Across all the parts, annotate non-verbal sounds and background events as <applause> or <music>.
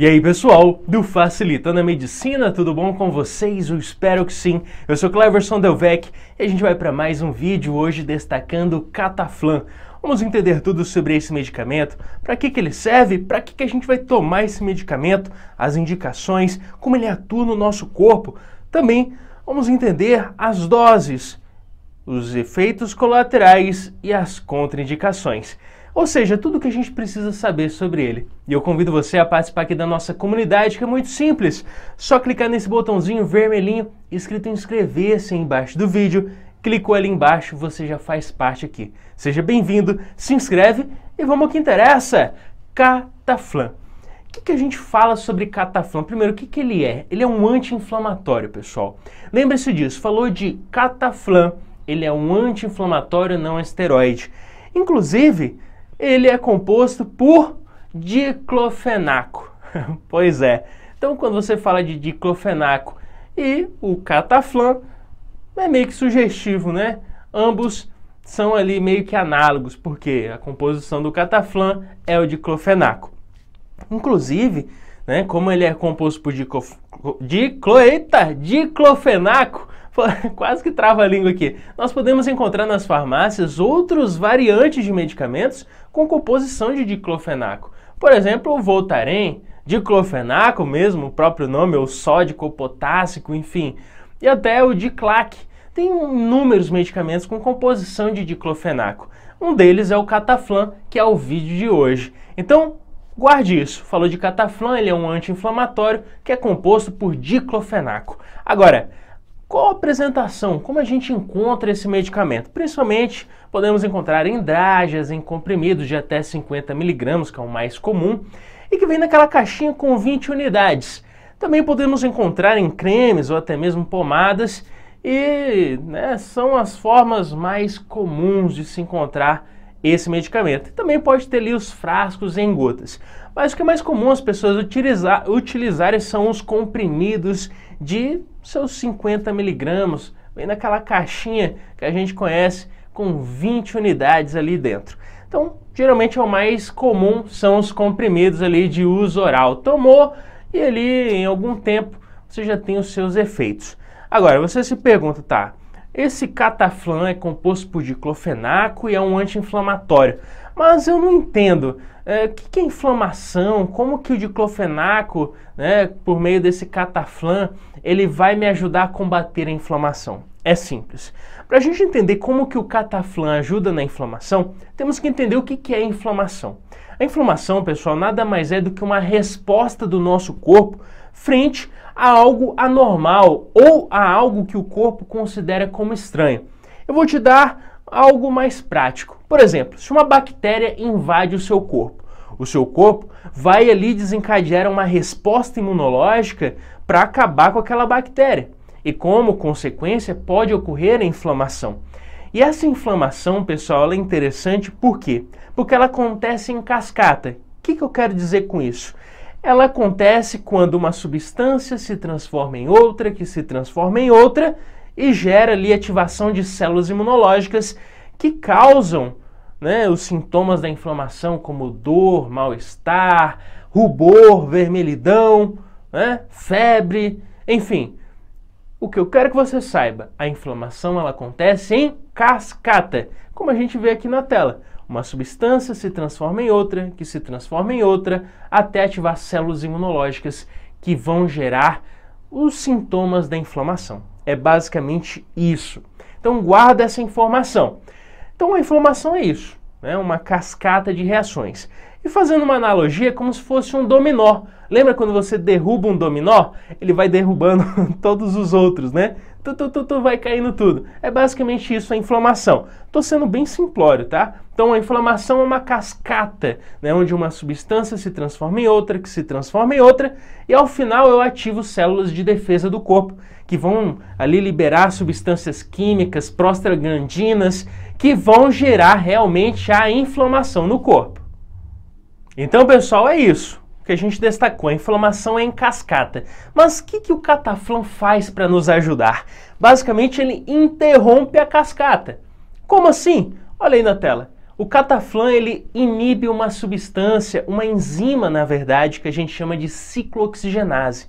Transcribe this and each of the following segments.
E aí, pessoal do Facilitando a Medicina, tudo bom com vocês? Eu espero que sim. Eu sou Cleverson Delvec e a gente vai para mais um vídeo hoje destacando o Cataflan. Vamos entender tudo sobre esse medicamento, para que, que ele serve, para que, que a gente vai tomar esse medicamento, as indicações, como ele atua no nosso corpo. Também vamos entender as doses, os efeitos colaterais e as contraindicações. Ou seja, tudo o que a gente precisa saber sobre ele. E eu convido você a participar aqui da nossa comunidade, que é muito simples. Só clicar nesse botãozinho vermelhinho escrito inscrever-se embaixo do vídeo. Clicou ali embaixo, você já faz parte aqui. Seja bem-vindo, se inscreve e vamos ao que interessa: Cataflan. O que, que, a gente fala sobre cataflã? Primeiro, o que, que ele é? Ele é um anti-inflamatório, pessoal. Lembre-se disso, falou de cataflã, ele é um anti-inflamatório não esteroide. Inclusive, ele é composto por diclofenaco. <laughs> pois é. Então, quando você fala de diclofenaco e o cataflã, é meio que sugestivo, né? Ambos são ali meio que análogos, porque a composição do cataflã é o diclofenaco. Inclusive, né, como ele é composto por diclo, diclo, eita, diclofenaco, <laughs> quase que trava a língua aqui. Nós podemos encontrar nas farmácias outros variantes de medicamentos com composição de diclofenaco. Por exemplo, o Voltaren, diclofenaco mesmo, o próprio nome, o sódico, potássico, enfim. E até o Diclac. Tem inúmeros medicamentos com composição de diclofenaco. Um deles é o Cataflan, que é o vídeo de hoje. Então, Guarde isso, falou de Cataflan, ele é um anti-inflamatório que é composto por diclofenaco. Agora, qual a apresentação? Como a gente encontra esse medicamento? Principalmente podemos encontrar em drágeas, em comprimidos de até 50 miligramas, que é o mais comum, e que vem naquela caixinha com 20 unidades. Também podemos encontrar em cremes ou até mesmo pomadas, e né, são as formas mais comuns de se encontrar esse medicamento. Também pode ter ali os frascos em gotas. Mas o que é mais comum as pessoas utilizar, utilizarem são os comprimidos de seus 50 miligramas, vem naquela caixinha que a gente conhece com 20 unidades ali dentro. Então, geralmente é o mais comum são os comprimidos ali de uso oral. Tomou e ali em algum tempo você já tem os seus efeitos. Agora, você se pergunta, tá, esse Cataflan é composto por diclofenaco e é um anti-inflamatório. Mas eu não entendo. É, o é, que, que, é inflamação? Como que o diclofenaco, né, por meio desse Cataflan, ele vai me ajudar a combater a inflamação? É simples. Para a gente entender como que o Cataflan ajuda na inflamação, temos que entender o que, que é inflamação. A inflamação, pessoal, nada mais é do que uma resposta do nosso corpo frente a algo anormal ou a algo que o corpo considera como estranho. Eu vou te dar algo mais prático. Por exemplo, se uma bactéria invade o seu corpo, o seu corpo vai ali desencadear uma resposta imunológica para acabar com aquela bactéria. E como consequência, pode ocorrer a inflamação. E essa inflamação, pessoal, ela é interessante por quê? Porque ela acontece em cascata. O que, que eu quero dizer com isso? ela acontece quando uma substância se transforma em outra, que se transforma em outra e gera ali ativação de células imunológicas que causam né, os sintomas da inflamação, como dor, mal-estar, rubor, vermelhidão, né, febre, enfim. O que eu quero que você saiba, a inflamação ela acontece em cascata, como a gente vê aqui na tela. Uma substância se transforma em outra, que se transforma em outra, até ativar células imunológicas que vão gerar os sintomas da inflamação. É basicamente isso. Então guarda essa informação. Então a inflamação é isso, né? uma cascata de reações. E fazendo uma analogia, é como se fosse um dominó. Lembra quando você derruba um dominó? Ele vai derrubando <laughs> todos os outros, né? tu, tu, tu, tu, vai caindo tudo. É basicamente isso a inflamação. Estou sendo bem simplório, tá? Então a inflamação é uma cascata, né, onde uma substância se transforma em outra, que se transforma em outra, e ao final eu ativo células de defesa do corpo, que vão ali liberar substâncias químicas, prostaglandinas, que vão gerar realmente a inflamação no corpo. Então, pessoal, é isso que a gente destacou, a inflamação é em cascata. Mas o que, que o cataflã faz para nos ajudar? Basicamente, ele interrompe a cascata. Como assim? Olha aí na tela. O cataflã ele inibe uma substância, uma enzima, na verdade, que a gente chama de ciclooxigenase.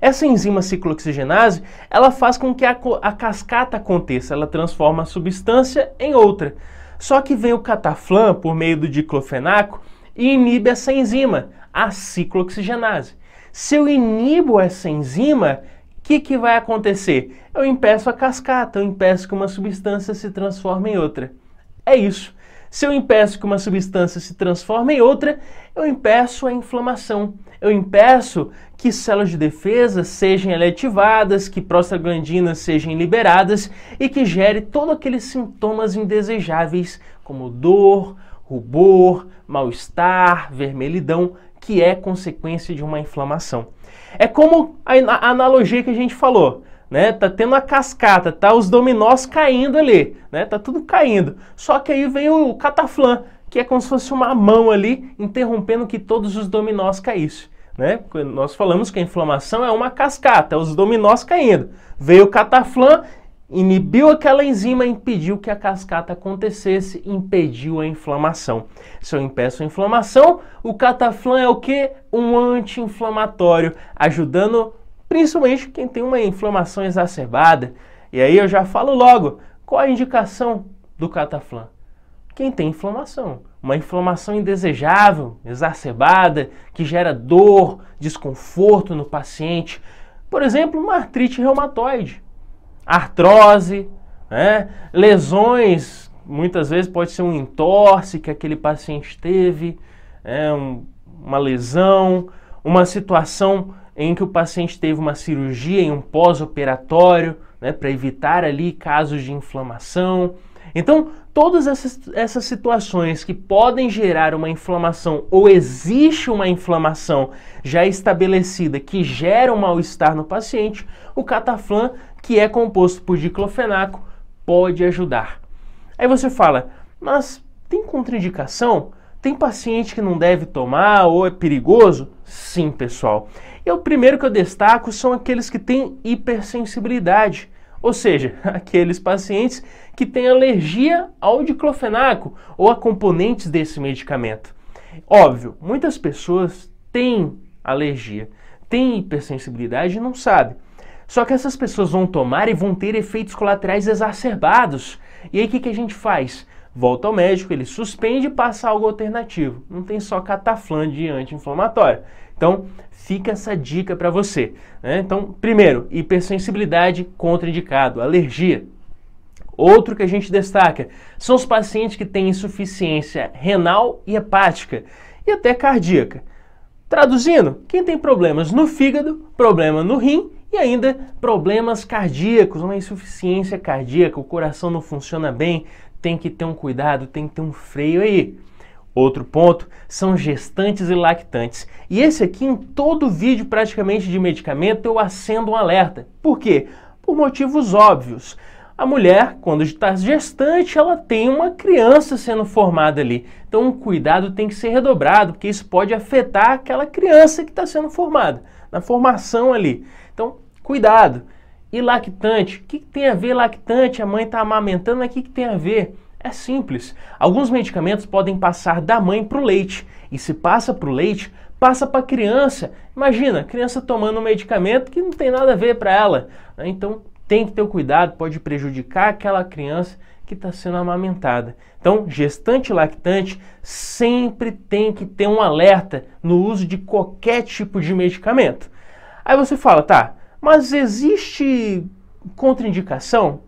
Essa enzima ciclooxigenase, ela faz com que a, a, cascata aconteça, ela transforma a substância em outra. Só que vem o cataflã, por meio do diclofenaco, e inibe essa enzima, a ciclooxigenase. Se eu inibo essa enzima, o que, que vai acontecer? Eu impeço a cascata, eu impeço que uma substância se transforme em outra. É isso. Se eu impeço que uma substância se transforme em outra, eu impeço a inflamação. Eu impeço que células de defesa sejam ativadas, que prostaglandinas sejam liberadas e que gere todos aqueles sintomas indesejáveis, como dor, rubor, mal-estar, vermelhidão, que é consequência de uma inflamação. É como a analogia que a gente falou, né? Tá tendo a cascata, tá os dominós caindo ali, né? Tá tudo caindo. Só que aí vem o cataflã, que é como se fosse uma mão ali interrompendo que todos os dominós caíssem. Né? Nós falamos que a inflamação é uma cascata, é os dominós caindo. Veio o cataflã Inibiu aquela enzima, impediu que a cascata acontecesse, impediu a inflamação. Se eu impeço a inflamação, o cataflã é o que? Um anti-inflamatório, ajudando principalmente quem tem uma inflamação exacerbada. E aí eu já falo logo, qual a indicação do cataflã? Quem tem inflamação, uma inflamação indesejável, exacerbada, que gera dor, desconforto no paciente. Por exemplo, uma artrite reumatoide artrose, né? lesões, muitas vezes pode ser um entorse que aquele paciente teve, é, um, uma lesão, uma situação em que o paciente teve uma cirurgia em um pós-operatório, né, para evitar ali casos de inflamação. Então, todas essas, essas situações que podem gerar uma inflamação ou existe uma inflamação já estabelecida que gera um mal-estar no paciente, o cataflã que é composto por diclofenaco, pode ajudar. Aí você fala, mas tem contraindicação? Tem paciente que não deve tomar ou é perigoso? Sim, pessoal. E o primeiro que eu destaco são aqueles que têm hipersensibilidade, ou seja, <laughs> aqueles pacientes que têm alergia ao diclofenaco ou a componentes desse medicamento. Óbvio, muitas pessoas têm alergia, têm hipersensibilidade e não sabem. Só que essas pessoas vão tomar e vão ter efeitos colaterais exacerbados. E aí o que, que a gente faz? Volta ao médico, ele suspende e passa algo alternativo. Não tem só cataflã de anti-inflamatório. Então, fica essa dica para você. Né? Então, primeiro, hipersensibilidade contraindicado, alergia. Outro que a gente destaca são os pacientes que têm insuficiência renal e hepática e até cardíaca. Traduzindo, quem tem problemas no fígado, problema no rim e ainda problemas cardíacos, uma insuficiência cardíaca, o coração não funciona bem, tem que ter um cuidado, tem que ter um freio aí. Outro ponto são gestantes e lactantes. E esse aqui, em todo vídeo praticamente de medicamento, eu acendo um alerta. Por quê? Por motivos óbvios. A mulher, quando está gestante, ela tem uma criança sendo formada ali. Então, o cuidado tem que ser redobrado, porque isso pode afetar aquela criança que está sendo formada, na formação ali. Então, Cuidado! E lactante? O que, que, tem a ver lactante? A mãe está amamentando, mas o que, que tem a ver? É simples. Alguns medicamentos podem passar da mãe para o leite. E se passa para o leite, passa para a criança. Imagina, criança tomando um medicamento que não tem nada a ver para ela. Né? Então tem que ter o cuidado, pode prejudicar aquela criança que está sendo amamentada. Então, gestante lactante sempre tem que ter um alerta no uso de qualquer tipo de medicamento. Aí você fala, tá, mas existe contraindicação?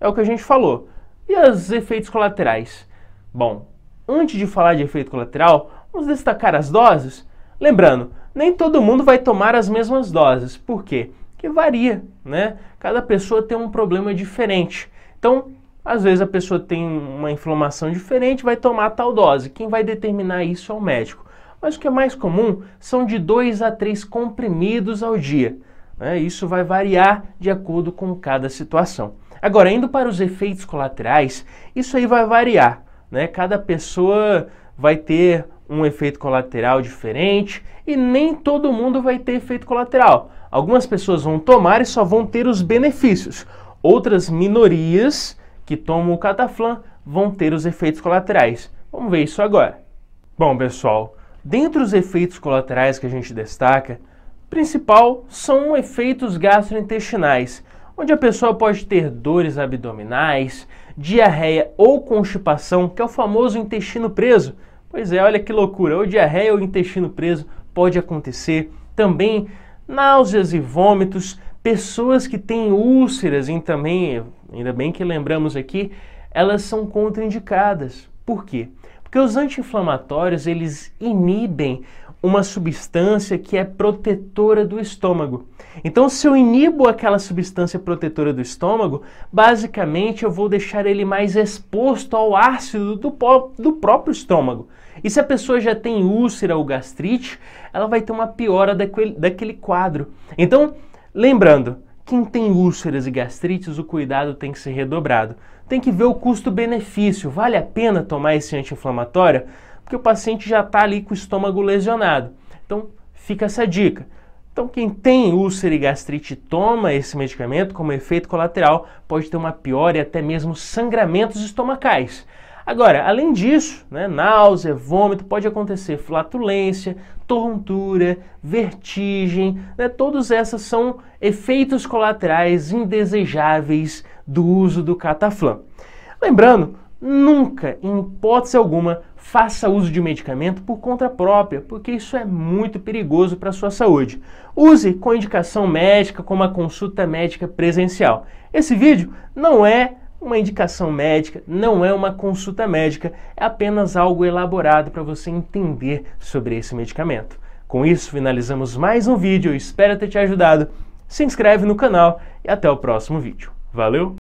É o que a gente falou. E os efeitos colaterais? Bom, antes de falar de efeito colateral, vamos destacar as doses. Lembrando, nem todo mundo vai tomar as mesmas doses. Por quê? Porque varia, né? Cada pessoa tem um problema diferente. Então, às vezes a pessoa tem uma inflamação diferente, vai tomar tal dose. Quem vai determinar isso é o médico. Mas o que é mais comum são de 2 a 3 comprimidos ao dia. Né? Isso vai variar de acordo com cada situação. Agora, indo para os efeitos colaterais, isso aí vai variar. Né? Cada pessoa vai ter um efeito colateral diferente e nem todo mundo vai ter efeito colateral. Algumas pessoas vão tomar e só vão ter os benefícios. Outras minorias que tomam o cataflã vão ter os efeitos colaterais. Vamos ver isso agora. Bom, pessoal, dentre os efeitos colaterais que a gente destaca, principal são efeitos gastrointestinais, onde a pessoa pode ter dores abdominais, diarreia ou constipação, que é o famoso intestino preso. Pois é, olha que loucura, ou diarreia ou intestino preso pode acontecer. Também náuseas e vômitos, pessoas que têm úlceras e também, ainda bem que lembramos aqui, elas são contraindicadas. Por quê? Porque os anti-inflamatórios, eles inibem uma substância que é protetora do estômago. Então, se eu inibo aquela substância protetora do estômago, basicamente eu vou deixar ele mais exposto ao ácido do, do próprio estômago. E se a pessoa já tem úlcera ou gastrite, ela vai ter uma piora daquele, daquele quadro. Então, lembrando, quem tem úlceras e gastrites, o cuidado tem que ser redobrado. Tem que ver o custo-benefício. Vale a pena tomar esse anti-inflamatório? Porque o paciente já está ali com o estômago lesionado. Então, fica essa dica. Então, quem tem úlcera e gastrite toma esse medicamento como efeito colateral, pode ter uma pior e até mesmo sangramentos estomacais. Agora, além disso, né, náusea, vômito, pode acontecer flatulência, tontura, vertigem, né, todos essas são efeitos colaterais indesejáveis do uso do Cataflam Lembrando, nunca, em hipótese alguma, faça uso de medicamento por conta própria, porque isso é muito perigoso para a sua saúde. Use com indicação médica, com uma consulta médica presencial. Esse vídeo não é uma indicação médica, não é uma consulta médica, é apenas algo elaborado para você entender sobre esse medicamento. Com isso, finalizamos mais um vídeo, espero ter te ajudado. Se inscreve no canal e até o próximo vídeo. Valeu!